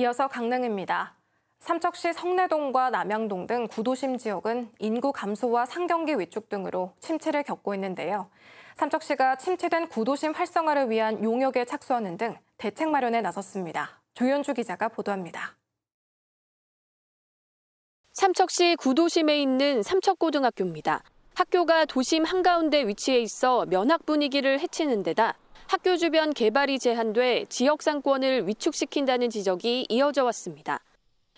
이어서 강릉입니다. 삼척시 성내동과 남양동 등 구도심 지역은 인구 감소와 상경기 위축 등으로 침체를 겪고 있는데요. 삼척시가 침체된 구도심 활성화를 위한 용역에 착수하는 등 대책 마련에 나섰습니다. 조현주 기자가 보도합니다. 삼척시 구도심에 있는 삼척고등학교입니다. 학교가 도심 한가운데 위치해 있어 면학 분위기를 해치는 데다 학교 주변 개발이 제한돼 지역 상권을 위축시킨다는 지적이 이어져 왔습니다.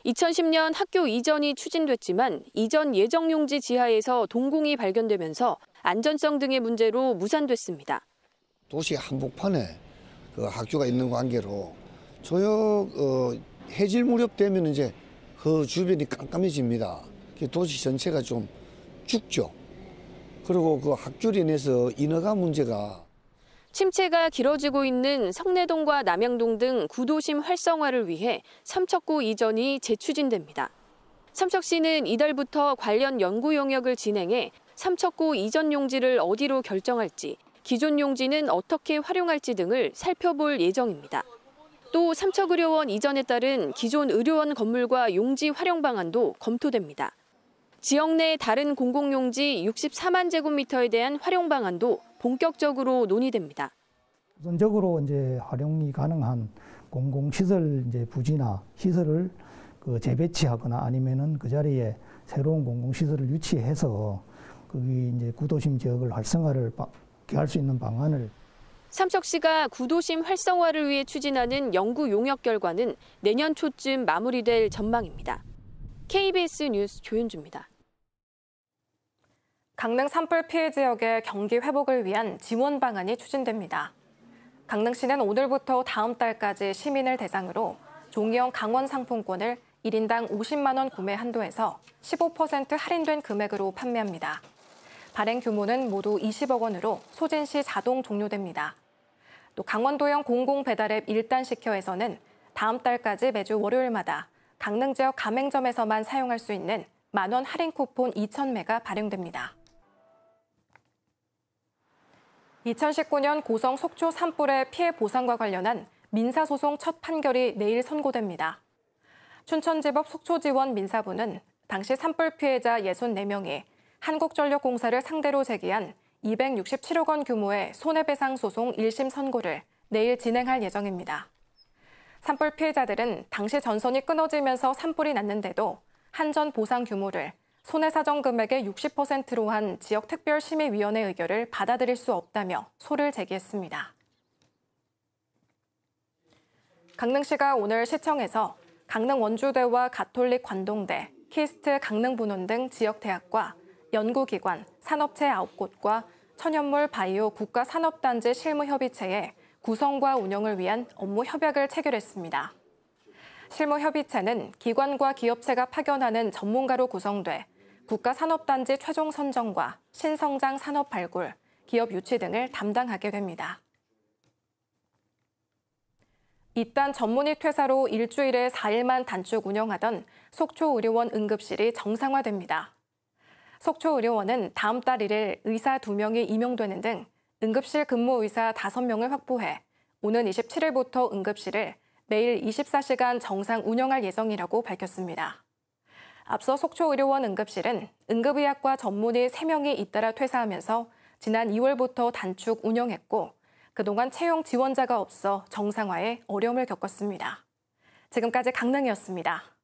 2010년 학교 이전이 추진됐지만 이전 예정 용지 지하에서 동공이 발견되면서 안전성 등의 문제로 무산됐습니다. 도시 한복판에 그 학교가 있는 관계로 저녁 어, 해질 무렵 되면 이제 그 주변이 깜깜해집니다. 도시 전체가 좀 죽죠. 그리고 그 학교로 인해서 인허가 문제가 침체가 길어지고 있는 성내동과 남양동 등 구도심 활성화를 위해 삼척구 이전이 재추진됩니다. 삼척시는 이달부터 관련 연구 용역을 진행해 삼척구 이전 용지를 어디로 결정할지, 기존 용지는 어떻게 활용할지 등을 살펴볼 예정입니다. 또 삼척의료원 이전에 따른 기존 의료원 건물과 용지 활용 방안도 검토됩니다. 지역 내 다른 공공용지 64만 제곱미터에 대한 활용 방안도 본격적으로 논의됩니다. 우선적으로 이제 활용이 가능한 공공시설 이제 부지나 시설을 그 재배치하거나 아니면은 그 자리에 새로운 공공시설을 유치해서 거기 이제 구도심 지역을 활성화를 할수 있는 방안을 삼척 시가 구도심 활성화를 위해 추진하는 연구 용역 결과는 내년 초쯤 마무리될 전망입니다. KBS 뉴스 조윤주입니다. 강릉 산불 피해 지역의 경기 회복을 위한 지원 방안이 추진됩니다. 강릉시는 오늘부터 다음 달까지 시민을 대상으로 종이형 강원 상품권을 1인당 50만 원 구매 한도에서 15% 할인된 금액으로 판매합니다. 발행 규모는 모두 20억 원으로 소진 시 자동 종료됩니다. 또 강원도형 공공 배달앱 일단시켜에서는 다음 달까지 매주 월요일마다 강릉 지역 가맹점에서만 사용할 수 있는 만원 할인 쿠폰 2,000매가 발행됩니다. 2019년 고성 속초 산불의 피해 보상과 관련한 민사소송 첫 판결이 내일 선고됩니다. 춘천지법 속초지원 민사부는 당시 산불 피해자 64명이 한국전력공사를 상대로 제기한 267억 원 규모의 손해배상 소송 1심 선고를 내일 진행할 예정입니다. 산불 피해자들은 당시 전선이 끊어지면서 산불이 났는데도 한전 보상 규모를 손해사정 금액의 60%로 한 지역특별심의위원회 의결을 받아들일 수 없다며 소를 제기했습니다. 강릉시가 오늘 시청에서 강릉 원주대와 가톨릭 관동대, 키스트 강릉분원 등 지역 대학과 연구기관, 산업체 9곳과 천연물 바이오 국가산업단지 실무협의체에 구성과 운영을 위한 업무 협약을 체결했습니다. 실무협의체는 기관과 기업체가 파견하는 전문가로 구성돼 국가산업단지 최종 선정과 신성장 산업 발굴, 기업 유치 등을 담당하게 됩니다. 이딴 전문의 퇴사로 일주일에 4일만 단축 운영하던 속초의료원 응급실이 정상화됩니다. 속초의료원은 다음 달 1일 의사 2명이 임용되는 등 응급실 근무 의사 5명을 확보해 오는 27일부터 응급실을 매일 24시간 정상 운영할 예정이라고 밝혔습니다. 앞서 속초의료원 응급실은 응급의학과 전문의 3명이 잇따라 퇴사하면서 지난 2월부터 단축 운영했고 그동안 채용 지원자가 없어 정상화에 어려움을 겪었습니다. 지금까지 강릉이었습니다.